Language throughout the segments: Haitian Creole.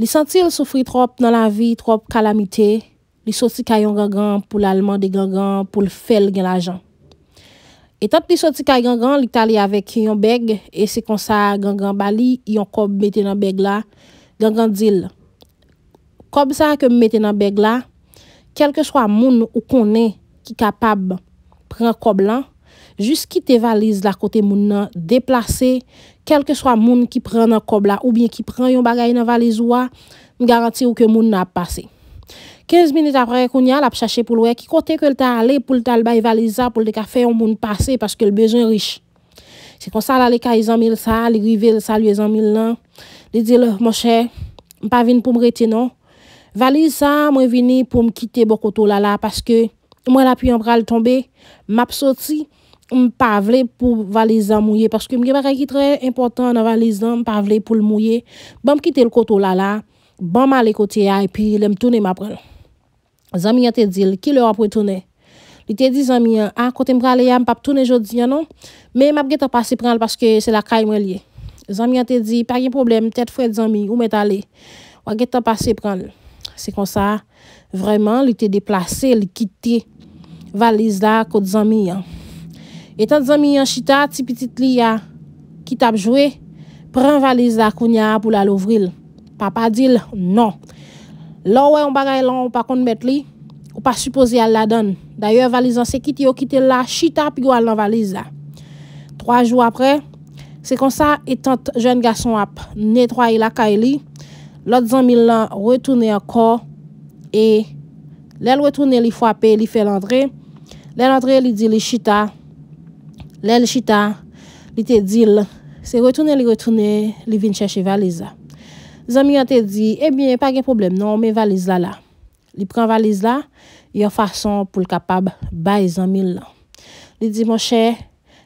Li sentil soufri trop nan la vi, trop kalamite, li sotika yon gangan pou l'alman de gangan pou l'fel gen la jan. Etanp li sotika yon gangan, li tali avek yon beg, e se konsa gangan Bali, yon kob meten nan beg la, gangan dil. Kob sa ke meten nan beg la, kelke swa moun ou konen ki kapab pren kob lan, Jus ki te valize la kote moun nan Deplase, kelke swa moun Ki pren nan kob la ou bien ki pren Yon bagay nan valize ou a M garanti ou ke moun nan ap pase 15 minute apre koun ya la ap chache pou lwe Ki kote ke lta ale pou lta albay valize a Pou lte ka fe yon moun pase Paske lbezen riche Se konsa la le ka izan mil sa Le grivel sa lye izan mil nan Le dile monshe, m pa vin pou m rete nan Valize sa mwen vini pou m kite Boko to lala paske Mwen la pi yon pral tombe M ap soti m pa vle pou valizan mouye, paske m ge ba re ki tre important nan valizan, m pa vle pou l mouye, ban m kite l koto la la, ban ma le kote ya, epi lem tounen ma pran. Zanmi a te di, li ki lor apwe tounen? Li te di zanmi a, a kote m prale ya, m pa ptounen jodi ya non, me m ap geta pase pran paske se la kay mwe liye. Zanmi a te di, pa gen problem, tet fwe zanmi, ou met ale, wak geta pase pran. Se kon sa, vreman li te deplase, li kite valizan kote zanmi a. Et tant zami en chita, ti petit li qui t'a joué, prend valise la kounya pour la Papa dit non. Là ouais on bagay là on pas mettre. On li, ou pas supposé a la donne. D'ailleurs valise c'est qu'il y a kite la chita puis ou al la valise là. Trois jours après, c'est comme ça, étant jeune garçon ap nettoyé la caille. l'autre zami la retourne encore et l'elle retourne il fwape, il fait l'entrée. L'entrée, entrée il dit les chita, L'El Chita, li te dil, c'est retourne li retourne, li vient la valise. Zami a te dit, eh bien, pas de problème, non, mais valise la valise là, il valise a une façon pour l'kapab bay zami la. Il dit, mon cher,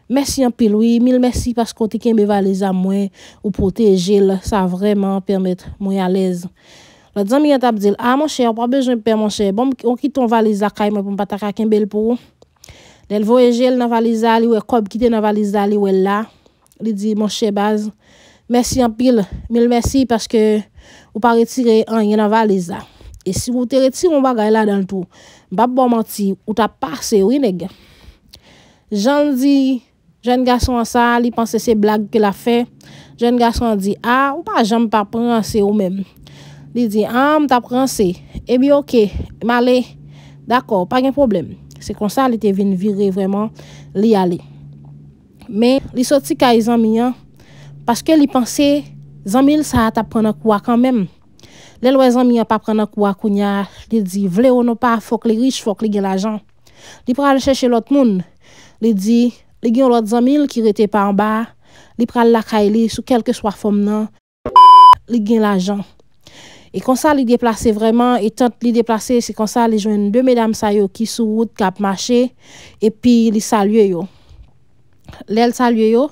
merci un pil, oui, mille merci parce qu'on te la valise à moi, ou protéger, ça vraiment permettre moi à l'aise. Le zami a dit, dit, ah, mon cher pas besoin pas mon cher, bon, on quitte ton valise la ne mwen pas mpata kakembe pour elle voyageait dans valise ali ou cob qui était dans valise là il dit mon cher baz merci en pile mille merci parce que vous pas retiré rien dans valise et si vous te retirez un bagage là dans le tout pas bon menti ou t'as passé oui nèg j'en dis jeune garçon ça il pensait ces blagues qu'il a fait jeune garçon dit ah ou pas j'aime pas c'est ou même il dit ah m'ta penser et eh bien OK m'aller d'accord pas de problème Se kon sa li te vin viri vreman li yale. Men, li soti kay e Zanmiyan, paske li panse Zanmiyan sa a tap prana kwa kanmem. Le lwe Zanmiyan pa prana kwa kounya, li di vle ou nou pa fok li rich fok li gen la jan. Li pral chèche lot moun, li di li gen lot Zanmiyan ki rete pa an ba, li pral lakay e li sou kelke chwa fom nan, li gen la jan. E konsan li deplase vreman, etant li deplase, se konsan li jwen de medam sa yo ki sou wout kap mache, epi li salye yo. Lèl salye yo,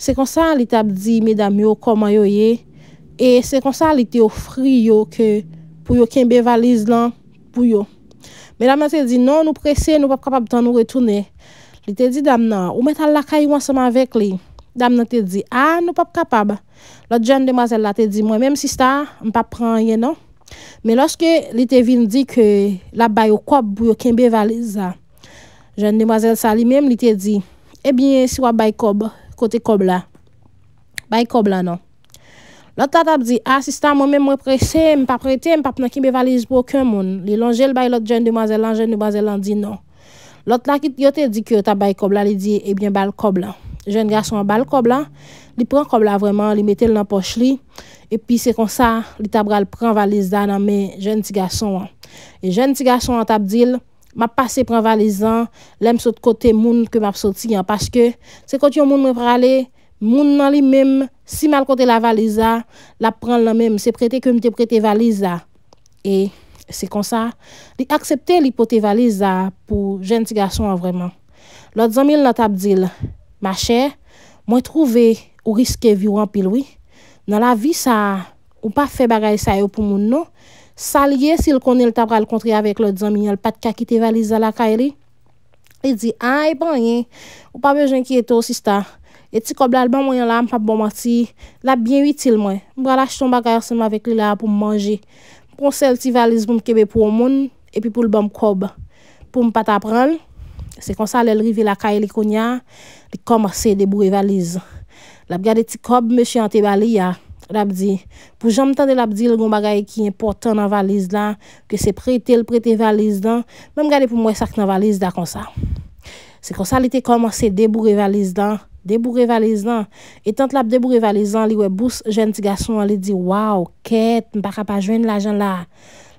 se konsan li tab di medam yo koman yo ye, e se konsan li te ofri yo ke pou yo kenbe valiz lan pou yo. Medam nan se di, non nou prese, nou pap kapap tan nou retoune. Li te di dam nan, ou metan lakay yon seman vek li. Dam nan te di, a, ah, nou pap kapab. Lot jen demazel la te di, mwen menm sista, m pap pranye nan. Men loske li te vin di ke la bay ou koub pou yo kinbe valize. Jen demazel sa li menm li te di, ebyen eh si wap bay koub, kote koub la. Bay koub la nan. Lot la tap di, a, ah, sista, mwen menm mwen prese, m pap prete, m pap nan kinbe valize pou okon moun. Li lon jel bay lot jen demazel lan, jen demazel lan di nan. Lot la ki yo te di ke wap bay koub la, li di, ebyen eh bay koub la. jen gason bal kobla, li pran kobla vreman, li metel nan poch li, epi se kon sa, li tabral pran valiza nan men jen ti gason an. E jen ti gason an tabdil, map pase pran valiza, lem sot kote moun ke map sot siyan, paske se kote yon moun me prale, moun nan li mim, si mal kote la valiza, la pran la mim, se prete kome te prete valiza. E se kon sa, li aksepte li pote valiza pou jen ti gason an vreman. Lo djamil nan tabdil, Ma chè, mwen trove ou riske vi wampil wè. Nan la vi sa, ou pa fe bagay sa yo pou moun nou. Sa liye si l konen l tabral kontri avèk lò, diyan mi yon l pat kakite valize la kaili, e li e di, ay, banye, ou pa me jenki eto si sta. E ti koblal ban mwen yon la, m pap bon mati, la bien witi l mwen. M bra la ch ton bagay arsen m avèk li la pou m manje. Pon sel ti valize pou m kebe pou moun, epi pou l bom kob, pou m pat aprenl, Se konsa lè lrive la kaye li kounya, li komase deboure valiz. Lè ap gade ti kob me chianti bali ya, lè ap di, pou jom tande lè ap di lè goun bagay ki importan nan valiz dan, ke se prete l prete valiz dan, mèm gade pou mwen sak nan valiz da konsa. Se konsa li te komase deboure valiz dan, deboure valiz dan, etan te lè ap deboure valiz dan li wè bous jen ti gason li di, waw, ket, mpa kapaj ven la jen la.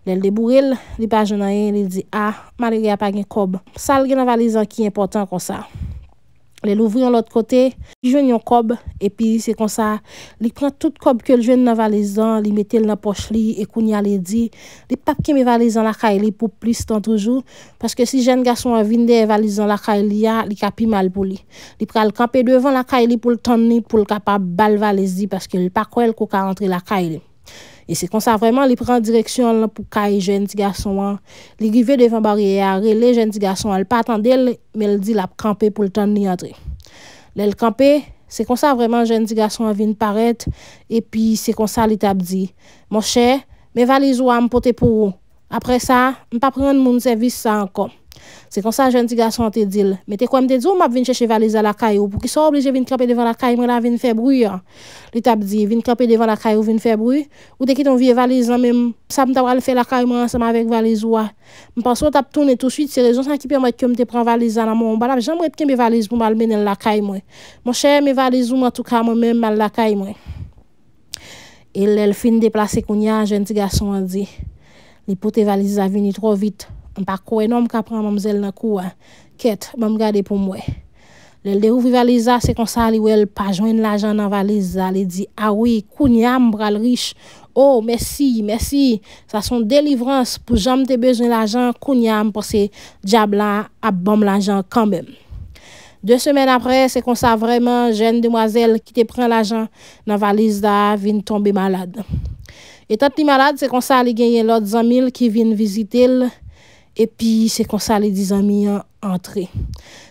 Lèl de bouril, li pa jenayen, li di ah, a, ma li gè apak gen kob. Sal gen nan valizan ki important kon sa. Lèl ouvri an lòt kote, li jwen yon kob, epi se kon sa, li pran tout kob ke l jwen nan valizan, li metel nan poch li, e koun ya li di. Li pa pke mè valizan lakay li pou plis tan toujou, paske si jen gasson avinde e valizan lakay li a, li kapi mal pou li. Li pral kampe devan lakay li pou l tan ni pou l kapap bal valizi paske li pa kwe l kou ka antre lakay li. E se konsa vreman li pren direksyon la pou kaye jen di gason an, li give devan bari e are, li jen di gason an, li pa atande el, me li di la kampe pou l'tan ni yadre. Le l'kampe, se konsa vreman jen di gason an vin paret, e pi se konsa li tabdi, mon chè, me valizwa m pote pou ou, apre sa, m pa preman moun servis sa an kom. Se kon sa jen ti gason te dil. Me te kwa oh, mte dzo m ap vin chèche valize la kayo pou ki so oblije vin krapè devan la kayo mè la vin fè brou ya. Li tap di vin krapè devan la kayo vin fè brou. Ou de ki ton vie valize la mèm sap m ta wale fè la kayo mè ansem avèk valize wè. M pa so tap toun etou chwit se rezon san ki pè m wè kèm te pran valize la mè mou mba la. Jèm m wè tken me valize pou m almen el la kayo mè. Mon chè m e valize wè m an tou ka m mèm al la kayo mè. E lèl fin de plase koun ya jen ti gason di. Mpa kou e nom kapran mam zel nan kou an. Ket, mam gade pou mwe. Le l de ouvi valiza se konsa li wel pa jwen la jan nan valiza. Le di, a ah oui, kou nyam bral rich. Oh, mersi, mersi. Sa son delivrans pou jam te bejwen la jan. Kou nyam pou se diabla ap bom la jan kambem. De semen apre se konsa vreman jen demwazel ki te pren la jan nan valiza vin tombe malad. E tat li malad se konsa li genye lot zanmil ki vin vizite l. E pi se konsa li di zami entri.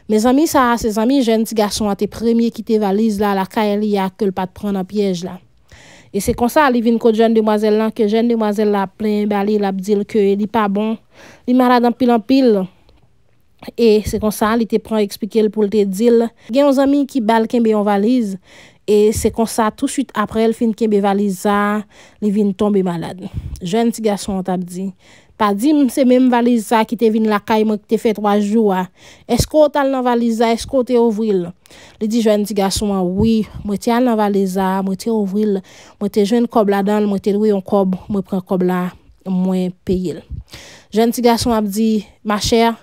Me zami sa se zami jen ti gason a te premye ki te valiz la la ka el ya ke l pa te pran an piyej la. E se konsa li vin kote jen demwazel lan ke jen demwazel la plen bali la pdil ke li pa bon. Li marad an pil an pil. E se konsa li te pran ekspike l pou l te dil. Gen yon zami ki bal ken be yon valiz. E se konsa tout süt aprel fin ken be valiz la li vin tombe malad. Jen ti gason a ta pdi. Pa dit c'est même valise valiza qui te à la kayman trois te est 3 que Esko tal nan valiza, est que t'es Li di le jeune petit garçon, ah, oui, moi te dis je valiza, dis moi t'es jeune dis là je moi dis je dis, ma chère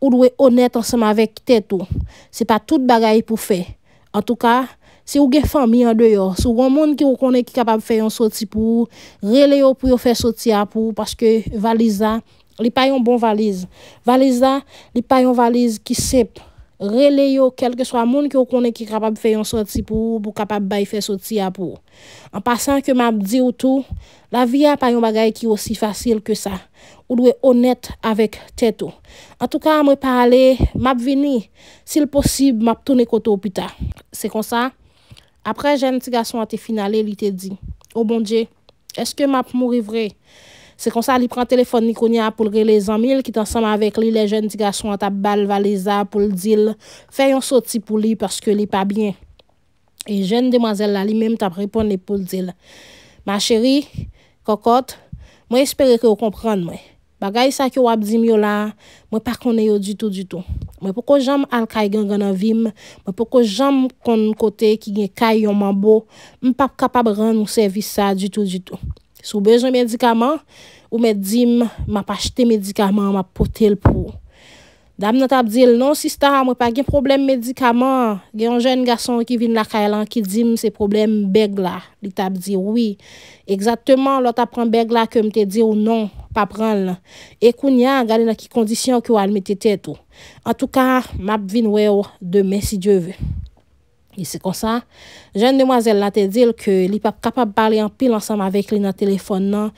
ou honnête honnête ensemble avec t'es tout c'est pas toute dis pour faire. En tout cas... Se ou gen fami an deyo, sou gwen moun ki ou konen ki kapab feyon soti pou, rele yo pou yo fey soti apou, paske valiza li payon bon valiz. Valiza li payon valiz ki sep, rele yo kelke swa moun ki ou konen ki kapab feyon soti pou, pou kapab bay fey soti apou. An pasan ke mab di ou tou, la viya payon bagay ki osi fasil ke sa. Ou lwe onet avèk tètou. An tou ka mwe pale, mab vini, sil posib mab touni koto ou pita. Se kon sa, Apre jen ti gason a te finali, li te di, O oh bon diye, eske map mou rivre? Se konsa li pran telefon ni konya pou lre le zanmil, ki t'ansanm avek li, le jen ti gason a tap bal valiza pou l'dil, fè yon soti pou li, perske li pa bien. E jen demazel la li mem tap repon le pou l'dil. Ma cheri, kokot, mwen espere ki ou kompran mwen. Gaya sa ki wap dim yo la, mwen pa konen yo dito dito. Mwen pou kon jom alkay gen gen avim, mwen pou kon jom kon kote ki gen kay yon man bo, mwen pa kapab ran nou servisa dito dito. Sou bejan medikaman, ou mwen dim ma pa chete medikaman, ma pote l pou ou. Dam nan tap dil, non si sta, mwen pa gen problem medikaman, gen yon jen gason ki vin la ka elan ki dim se problem begla. Li tap dil, oui, egzatman lò tap pran begla ke mte di ou non, pa pran la. Ekou nyan, gale na ki kondisyon ki wal meti tet ou. An tou ka, map vin we ou, demen si dieu ve. Y e se kon sa, jen demwazel nan te dil ke li pap kapap pale an pil ansam avek li nan telefon nan,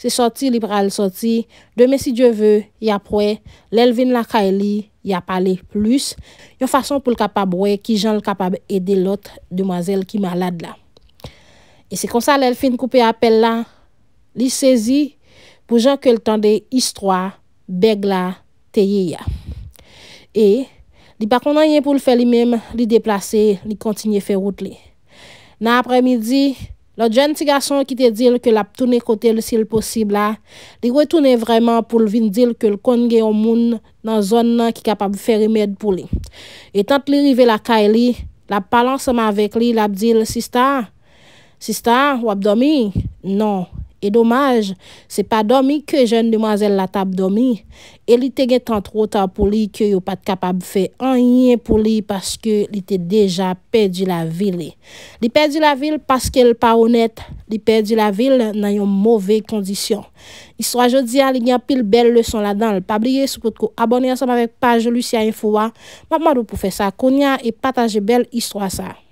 Se soti li pral soti, demen si Diyo vwe, ya pwe, lel vin la ka e li, ya pale plus, yo fason pou l kapab we, ki jan l kapab ede lot, demazel ki malad la. E se konsa lel fin koupe apel la, li sezi, pou jan ke l tan de istwa, beg la, teye ya. E, li bakon nan yen pou l fe li mem, li deplase, li kontinye fe route li. Na apremidi, Lo djen ti gason ki te dil ke lap toune kote lisi l posib la, li we toune vreman pou lvin dil ke l kon gen yon moun nan zon nan ki kapab feri med pou li. E tant li rive la kae li, lap palan seman vek li, lap dil, Sista, Sista, wap domi? Non. E domaj, se pa domi ke jen deman zel la tab domi, e li te gen tan tro ta pou li ke yo pat kapab fe an yin pou li paske li te deja pedi la vil. Li pedi la vil paske l pa onet, li pedi la vil nan yon mouve kondisyon. Histoire jodia, li gen pil bel le son la dan, li pa blye sou kout kou abone ansan pa vek page lu siya info wa. Mamadou pou fe sa konya e pataje bel histoire sa.